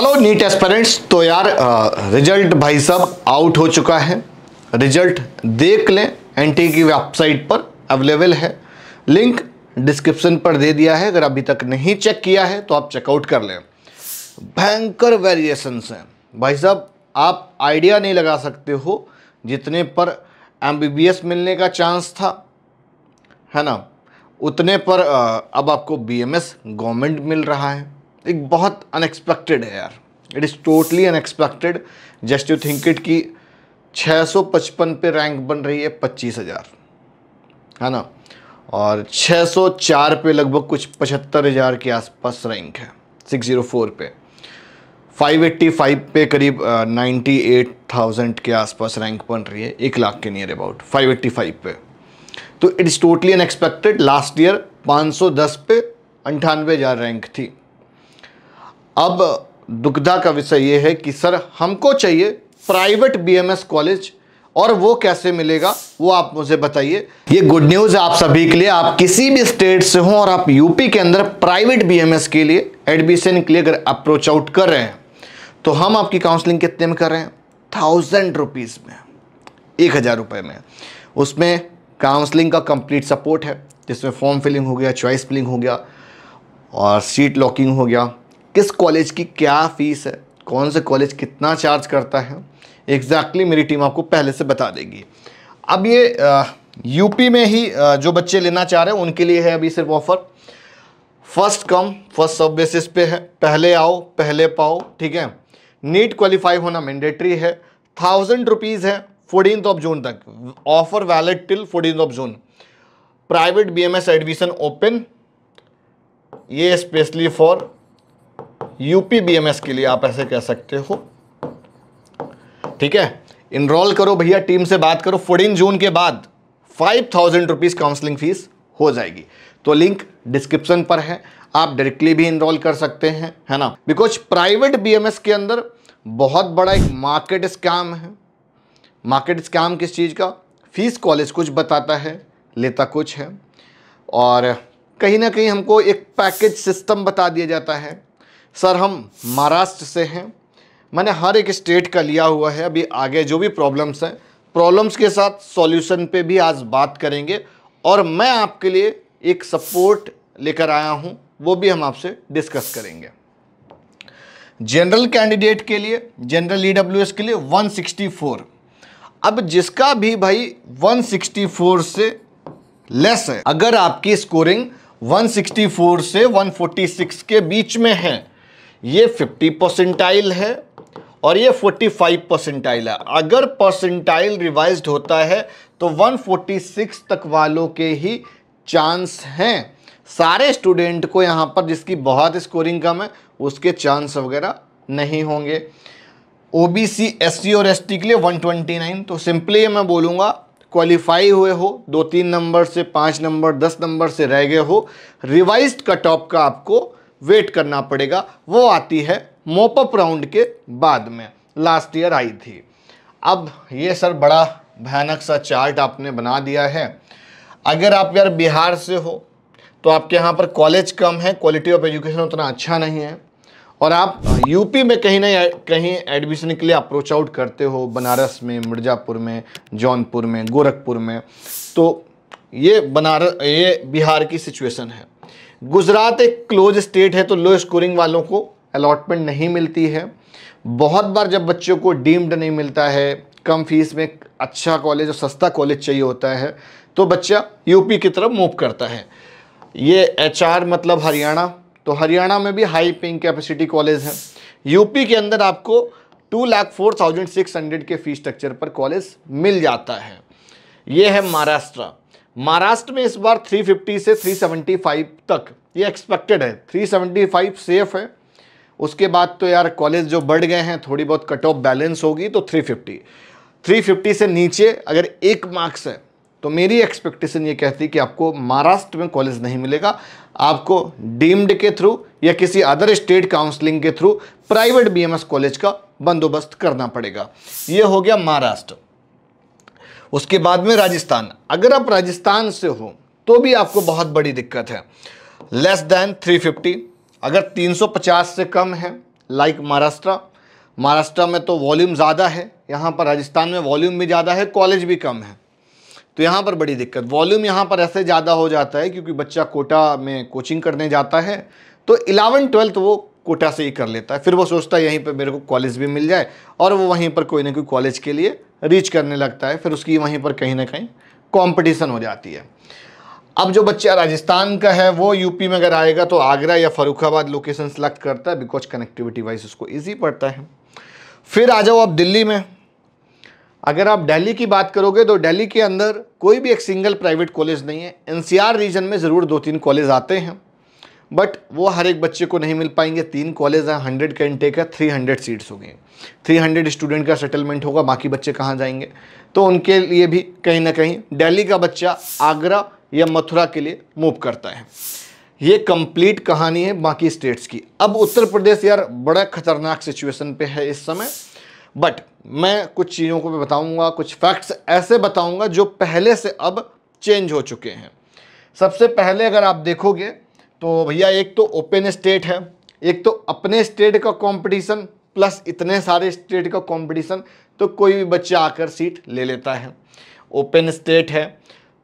hello NEET aspirants तो यार result भाई साहब आउट हो चुका है रिजल्ट देख लें एनटी की वेबसाइट पर अवेलेबल है लिंक डिस्क्रिप्शन पर दे दिया है अगर अभी तक नहीं चेक किया है तो आप चेकआउट कर लें भयंकर वेरिएशंस हैं भाई साहब आप आइडिया नहीं लगा सकते हो जितने पर एम मिलने का चांस था है ना उतने पर अब आपको बी गवर्नमेंट मिल रहा है एक बहुत अनएक्सपेक्टेड है यार it is totally unexpected just you think it कि 655 पे रैंक बन रही है पच्चीस हज़ार है ना और 604 पे लगभग कुछ पचहत्तर हज़ार के आसपास रैंक है 604 पे 585 पे करीब नाइन्टी एट थाउजेंड के आसपास रैंक बन रही है एक लाख के नियर अबाउट 585 पे तो it is totally unexpected last year 510 पे अंठानवे हज़ार रैंक थी अब दुखदा का विषय ये है कि सर हमको चाहिए प्राइवेट बीएमएस कॉलेज और वो कैसे मिलेगा वो आप मुझे बताइए ये गुड न्यूज़ है आप सभी के लिए आप किसी भी स्टेट से हो और आप यूपी के अंदर प्राइवेट बीएमएस के लिए एडमिशन के लिए अगर अप्रोच आउट कर रहे हैं तो हम आपकी काउंसलिंग कितने में कर रहे हैं थाउजेंड रुपीज़ में एक हज़ार रुपये में उसमें काउंसलिंग का कंप्लीट सपोर्ट है जिसमें फॉर्म फिलिंग हो गया चॉइस फिलिंग हो गया और सीट लॉकिंग हो गया किस कॉलेज की क्या फ़ीस है कौन सा कॉलेज कितना चार्ज करता है एग्जैक्टली exactly मेरी टीम आपको पहले से बता देगी अब ये यूपी में ही आ, जो बच्चे लेना चाह रहे हैं उनके लिए है अभी सिर्फ ऑफ़र फर्स्ट कम फर्स्ट सब बेसिस पे है पहले आओ पहले पाओ ठीक है नीट क्वालिफाई होना मैंडेटरी है थाउजेंड रुपीज़ है फोर्टीन ऑफ जून तक offer valid till fourteen of June private BMS admission open ये स्पेशली फॉर यूपी बीएमएस के लिए आप ऐसे कह सकते हो ठीक है इनरोल करो भैया टीम से बात करो फोर्टीन जून के बाद five thousand rupees counselling fee हो जाएगी तो लिंक डिस्क्रिप्शन पर है आप डायरेक्टली भी इनरोल कर सकते हैं है ना बिकॉज प्राइवेट बीएमएस के अंदर बहुत बड़ा एक मार्केट स्कैम है मार्केट स्कैम किस चीज़ का फीस कॉलेज कुछ बताता है लेता कुछ है और कहीं ना कहीं हमको एक पैकेज सिस्टम बता दिया जाता है सर हम महाराष्ट्र से हैं मैंने हर एक स्टेट का लिया हुआ है अभी आगे जो भी प्रॉब्लम्स हैं प्रॉब्लम्स के साथ सॉल्यूशन पे भी आज बात करेंगे और मैं आपके लिए एक सपोर्ट लेकर आया हूं वो भी हम आपसे डिस्कस करेंगे जनरल कैंडिडेट के लिए जनरल ई e के लिए 164 अब जिसका भी भाई 164 से लेस है अगर आपकी स्कोरिंग 164 से 146 के बीच में है ये 50 परसेंटाइल है और ये 45 परसेंटाइल है अगर परसेंटाइल रिवाइज्ड होता है तो 146 तक वालों के ही चांस हैं सारे स्टूडेंट को यहाँ पर जिसकी बहुत स्कोरिंग कम है उसके चांस वगैरह नहीं होंगे O B C S C और एस टी के लिए 129 तो सिंपली मैं बोलूँगा क्वालिफाई हुए हो दो तीन नंबर से पाँच नंबर दस नंबर से रह गए हो रिवाइज्ड कट ऑफ का आपको वेट करना पड़ेगा वो आती है मोपअप राउंड के बाद में लास्ट ईयर आई थी अब ये सर बड़ा भयानक सा चार्ट आपने बना दिया है अगर आप यार बिहार से हो तो आपके यहाँ पर कॉलेज कम है क्वालिटी ऑफ एजुकेशन उतना अच्छा नहीं है और आप यूपी में कहीं ना कहीं एडमिशन के लिए अप्रोच आउट करते हो बनारस में मिर्ज़ापुर में जौनपुर में गोरखपुर में तो ये बनारस ये बिहार की सिचुएशन है गुजरात एक क्लोज स्टेट है तो लो स्कोरिंग वालों को अलॉटमेंट नहीं मिलती है बहुत बार जब बच्चों को डीम्ड नहीं मिलता है कम फीस में अच्छा कॉलेज और सस्ता कॉलेज चाहिए होता है तो बच्चा यूपी की तरफ मूव करता है ये एच मतलब हरियाणा तो हरियाणा में भी हाई पेइंग कैपेसिटी कॉलेज है यूपी के अंदर आपको two lakh four thousand six hundred के फी स्ट्रक्चर पर कॉलेज मिल जाता है ये है महाराष्ट्र महाराष्ट्र में इस बार 350 से 375 तक ये एक्सपेक्टेड है 375 सेफ है उसके बाद तो यार कॉलेज जो बढ़ गए हैं थोड़ी बहुत कट ऑफ बैलेंस होगी तो 350 350 से नीचे अगर एक मार्क्स है तो मेरी एक्सपेक्टेशन ये कहती कि आपको महाराष्ट्र में कॉलेज नहीं मिलेगा आपको डीम्ड के थ्रू या किसी अदर स्टेट काउंसलिंग के थ्रू प्राइवेट बीएमएस कॉलेज का बंदोबस्त करना पड़ेगा ये हो गया महाराष्ट्र उसके बाद में राजस्थान अगर आप राजस्थान से हो तो भी आपको बहुत बड़ी दिक्कत है लेस देन 350 अगर 350 से कम है लाइक महाराष्ट्र महाराष्ट्र में तो वॉल्यूम ज़्यादा है यहाँ पर राजस्थान में वॉल्यूम भी ज़्यादा है कॉलेज भी कम है तो यहाँ पर बड़ी दिक्कत वॉल्यूम यहाँ पर ऐसे ज़्यादा हो जाता है क्योंकि बच्चा कोटा में कोचिंग करने जाता है तो इलेवन ट्वेल्थ तो वो कोटा से ही कर लेता है फिर वो सोचता है यहीं पर मेरे को कॉलेज भी मिल जाए और वो वहीं पर कोई ना कोई कॉलेज के लिए रीच करने लगता है फिर उसकी वहीं पर कहीं ना कहीं कॉम्पिटिशन हो जाती है अब जो बच्चा राजस्थान का है वो यूपी में अगर आएगा तो आगरा या फरुखाबाद लोकेशन सेलेक्ट करता है बिकॉज कनेक्टिविटी वाइज उसको ईजी पड़ता है फिर आ जाओ आप दिल्ली में अगर आप दिल्ली की बात करोगे तो दिल्ली के अंदर कोई भी एक सिंगल प्राइवेट कॉलेज नहीं है एनसीआर रीजन में ज़रूर दो तीन कॉलेज आते हैं बट वो हर एक बच्चे को नहीं मिल पाएंगे तीन कॉलेज हैं हंड्रेड कैन टेक है थ्री हंड्रेड सीट्स होंगे थ्री हंड्रेड स्टूडेंट का सेटलमेंट होगा बाकी बच्चे कहाँ जाएंगे तो उनके लिए भी कहीं ना कहीं दिल्ली का बच्चा आगरा या मथुरा के लिए मूव करता है ये कंप्लीट कहानी है बाकी स्टेट्स की अब उत्तर प्रदेश यार बड़ा खतरनाक सिचुएशन पे है इस समय बट मैं कुछ चीज़ों को भी बताऊंगा कुछ फैक्ट्स ऐसे बताऊंगा जो पहले से अब चेंज हो चुके हैं सबसे पहले अगर आप देखोगे तो भैया एक तो ओपन स्टेट है एक तो अपने स्टेट का कंपटीशन प्लस इतने सारे स्टेट का कंपटीशन तो कोई भी बच्चा आकर सीट ले लेता है ओपन स्टेट है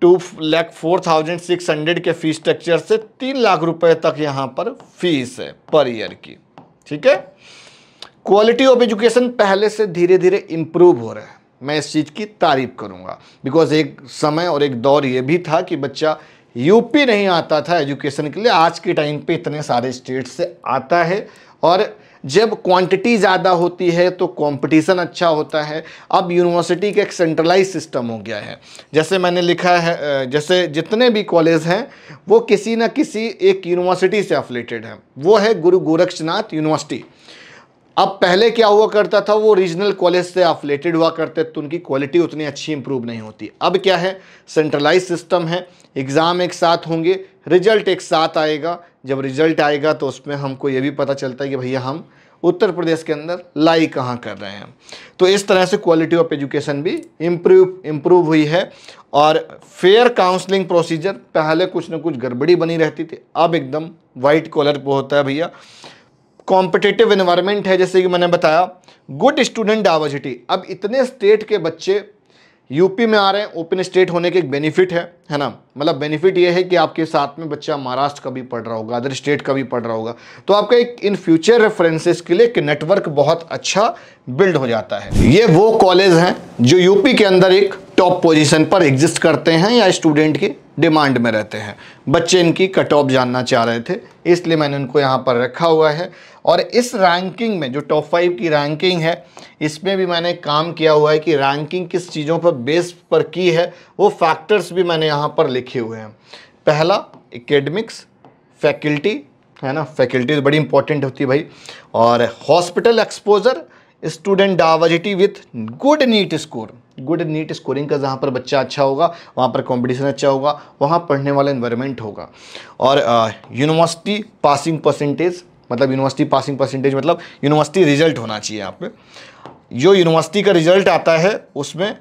two lakh four thousand six hundred के फीस स्ट्रक्चर से तीन लाख रुपए तक यहाँ पर फीस है पर ईयर की ठीक है क्वालिटी ऑफ एजुकेशन पहले से धीरे धीरे इम्प्रूव हो रहा है मैं इस चीज़ की तारीफ करूँगा बिकॉज एक समय और एक दौर ये भी था कि बच्चा यूपी नहीं आता था एजुकेशन के लिए आज के टाइम पे इतने सारे स्टेट से आता है और जब क्वांटिटी ज़्यादा होती है तो कंपटीशन अच्छा होता है अब यूनिवर्सिटी का एक सेंट्रलाइज सिस्टम हो गया है जैसे मैंने लिखा है जैसे जितने भी कॉलेज हैं वो किसी न किसी एक यूनिवर्सिटी से अफिलेटेड हैं वो है गुरु गोरक्षनाथ यूनिवर्सिटी अब पहले क्या हुआ करता था वो रीजनल कॉलेज से आफिलेटेड हुआ करते तो उनकी क्वालिटी उतनी अच्छी इंप्रूव नहीं होती अब क्या है सेंट्रलाइज सिस्टम है एग्ज़ाम एक साथ होंगे रिजल्ट एक साथ आएगा जब रिजल्ट आएगा तो उसमें हमको ये भी पता चलता है कि भैया हम उत्तर प्रदेश के अंदर लाई कहाँ कर रहे हैं तो इस तरह से क्वालिटी ऑफ एजुकेशन भी इम्प्रूव इम्प्रूव हुई है और फेयर काउंसलिंग प्रोसीजर पहले कुछ ना कुछ गड़बड़ी बनी रहती थी अब एकदम वाइट कॉलर पर होता है भैया कॉम्पिटेटिव इन्वायरमेंट है जैसे कि मैंने बताया गुड स्टूडेंट डाइवर्सिटी अब इतने स्टेट के बच्चे यूपी में आ रहे हैं ओपन स्टेट होने के एक बेनिफिट है है ना मतलब बेनिफिट ये है कि आपके साथ में बच्चा महाराष्ट्र का भी पढ़ रहा होगा अदर स्टेट का भी पढ़ रहा होगा तो आपका एक इन फ्यूचर रेफरेंसेस के लिए एक नेटवर्क बहुत अच्छा बिल्ड हो जाता है ये वो कॉलेज हैं जो यूपी के अंदर एक टॉप पोजिशन पर एग्जिस्ट करते हैं या स्टूडेंट की डिमांड में रहते हैं बच्चे इनकी कट ऑफ जानना चाह रहे थे इसलिए मैंने उनको यहाँ पर रखा हुआ है और इस रैंकिंग में जो टॉप फाइव की रैंकिंग है इसमें भी मैंने काम किया हुआ है कि रैंकिंग किस चीज़ों पर बेस पर की है वो फैक्टर्स भी मैंने यहाँ पर लिखे हुए हैं पहला एकेडमिक्स फैकल्टी है ना फैकल्टी तो बड़ी इंपॉर्टेंट होती है भाई और hospital exposure student diversity with good NEET score good NEET scoring का जहाँ पर बच्चा अच्छा होगा वहाँ पर कंपटीशन अच्छा होगा वहाँ पढ़ने वाला इन्वायरमेंट होगा और यूनिवर्सिटी पासिंग परसेंटेज मतलब यूनिवर्सिटी पासिंग परसेंटेज मतलब यूनिवर्सिटी रिजल्ट होना चाहिए यहाँ पे जो यूनिवर्सिटी का रिजल्ट आता है उसमें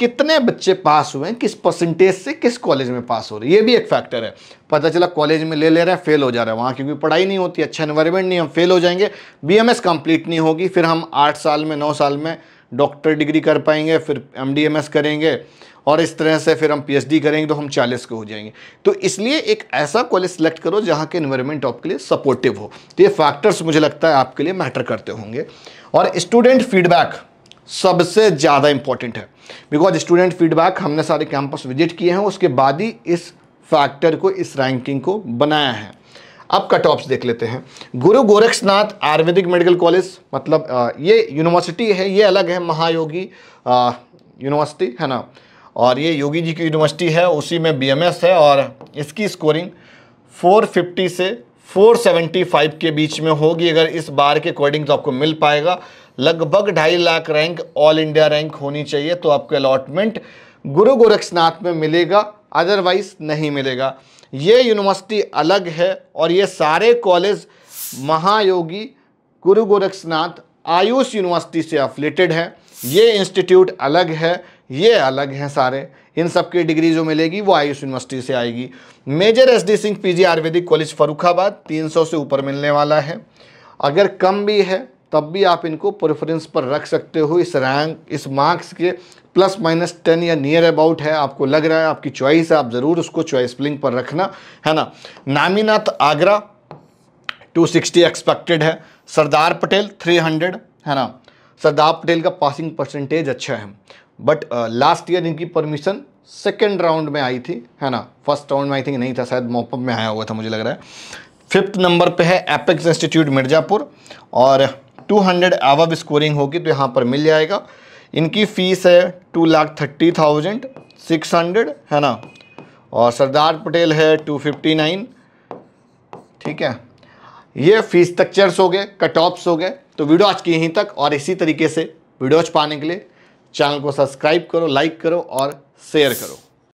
कितने बच्चे पास हुए हैं किस परसेंटेज से किस कॉलेज में पास हो रहे ये भी एक फैक्टर है पता चला कॉलेज में ले ले रहे हैं फेल हो जा रहा है वहाँ क्योंकि पढ़ाई नहीं होती अच्छा इन्वायरमेंट नहीं हम फेल हो जाएंगे बी कंप्लीट नहीं होगी फिर हम आठ साल में नौ साल में डॉक्टर डिग्री कर पाएंगे फिर एम करेंगे और इस तरह से फिर हम पीएचडी करेंगे तो हम चालीस के हो जाएंगे तो इसलिए एक ऐसा कॉलेज सेलेक्ट करो जहाँ के इन्वायरमेंट आपके लिए सपोर्टिव हो तो ये फैक्टर्स मुझे लगता है आपके लिए मैटर करते होंगे और स्टूडेंट फीडबैक सबसे ज़्यादा इंपॉर्टेंट है बिकॉज स्टूडेंट फीडबैक हमने सारे कैंपस विजिट किए हैं उसके बाद ही इस फैक्टर को इस रैंकिंग को बनाया है अब कट ऑफ्स देख लेते हैं गुरु गोरक्षनाथ आयुर्वेदिक मेडिकल कॉलेज मतलब ये यूनिवर्सिटी है ये अलग है महायोगी यूनिवर्सिटी है ना और ये योगी जी की यूनिवर्सिटी है उसी में बीएमएस है और इसकी स्कोरिंग 450 से 475 के बीच में होगी अगर इस बार के अकॉर्डिंग तो आपको मिल पाएगा लगभग ढाई lakh rank all India rank होनी चाहिए तो आपको अलॉटमेंट गुरु गोरक्षनाथ में मिलेगा अदरवाइज नहीं मिलेगा ये यूनिवर्सिटी अलग है और ये सारे कॉलेज महायोगी गुरु गोरक्षनाथ आयुष यूनिवर्सिटी से अफिलेटेड हैं ये इंस्टीट्यूट अलग है ये अलग हैं सारे इन सब की डिग्री जो मिलेगी वो आयुष यूनिवर्सिटी से आएगी major S D Singh P ayurvedic college Farrukhabad 300 से ऊपर मिलने वाला है अगर कम भी है तब भी आप इनको प्रेफरेंस पर रख सकते हो इस रैंक इस मार्क्स के प्लस माइनस टेन या नियर अबाउट है आपको लग रहा है आपकी चॉइस है आप ज़रूर उसको चॉइस लिंक पर रखना है ना नामीनाथ आगरा 260 एक्सपेक्टेड है सरदार पटेल 300 है ना सरदार पटेल का पासिंग परसेंटेज अच्छा है बट लास्ट ईयर इनकी परमिशन सेकेंड राउंड में आई थी है ना फर्स्ट राउंड में आई थिंक नहीं था शायद मोपअप में आया हुआ था मुझे लग रहा है फिफ्थ नंबर पे है एपेक्स इंस्टीट्यूट मिर्ज़ापुर और 200 हंड्रेड एवब स्कोरिंग होगी तो यहाँ पर मिल जाएगा इनकी फ़ीस है two lakh thirty thousand six hundred है ना और सरदार पटेल है टू फिफ्टी नाइन ठीक है ये फीस स्ट्रक्चर्स हो गए कट हो गए तो वीडियो आज की यहीं तक और इसी तरीके से वीडियोज पाने के लिए चैनल को सब्सक्राइब करो लाइक करो और शेयर करो